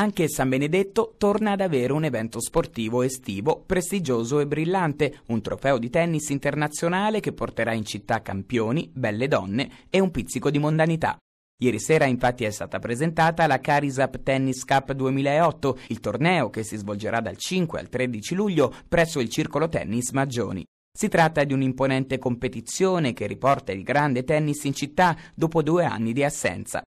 Anche San Benedetto torna ad avere un evento sportivo estivo prestigioso e brillante, un trofeo di tennis internazionale che porterà in città campioni, belle donne e un pizzico di mondanità. Ieri sera infatti è stata presentata la Carisap Tennis Cup 2008, il torneo che si svolgerà dal 5 al 13 luglio presso il Circolo Tennis Maggioni. Si tratta di un'imponente competizione che riporta il grande tennis in città dopo due anni di assenza.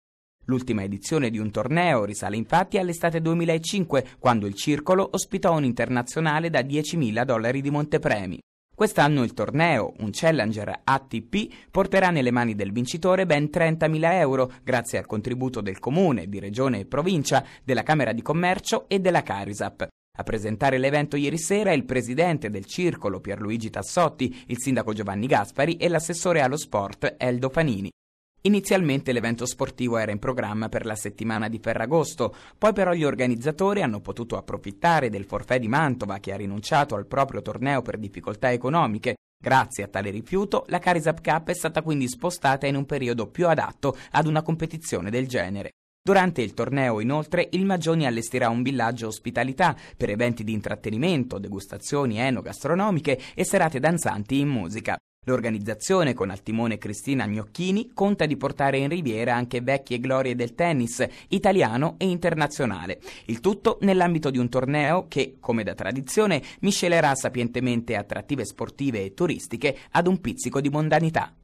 L'ultima edizione di un torneo risale infatti all'estate 2005, quando il circolo ospitò un internazionale da 10.000 dollari di montepremi. Quest'anno il torneo, un Challenger ATP, porterà nelle mani del vincitore ben 30.000 euro grazie al contributo del comune, di regione e provincia, della Camera di Commercio e della Carisap. A presentare l'evento ieri sera il presidente del circolo Pierluigi Tassotti, il sindaco Giovanni Gaspari e l'assessore allo sport Eldo Fanini. Inizialmente l'evento sportivo era in programma per la settimana di Ferragosto, poi però gli organizzatori hanno potuto approfittare del forfè di Mantova che ha rinunciato al proprio torneo per difficoltà economiche. Grazie a tale rifiuto, la Carisap Cup è stata quindi spostata in un periodo più adatto ad una competizione del genere. Durante il torneo, inoltre, il Magioni allestirà un villaggio ospitalità per eventi di intrattenimento, degustazioni enogastronomiche e serate danzanti in musica. L'organizzazione, con al timone Cristina Gnocchini, conta di portare in Riviera anche vecchie glorie del tennis italiano e internazionale. Il tutto nell'ambito di un torneo che, come da tradizione, miscelerà sapientemente attrattive sportive e turistiche ad un pizzico di mondanità.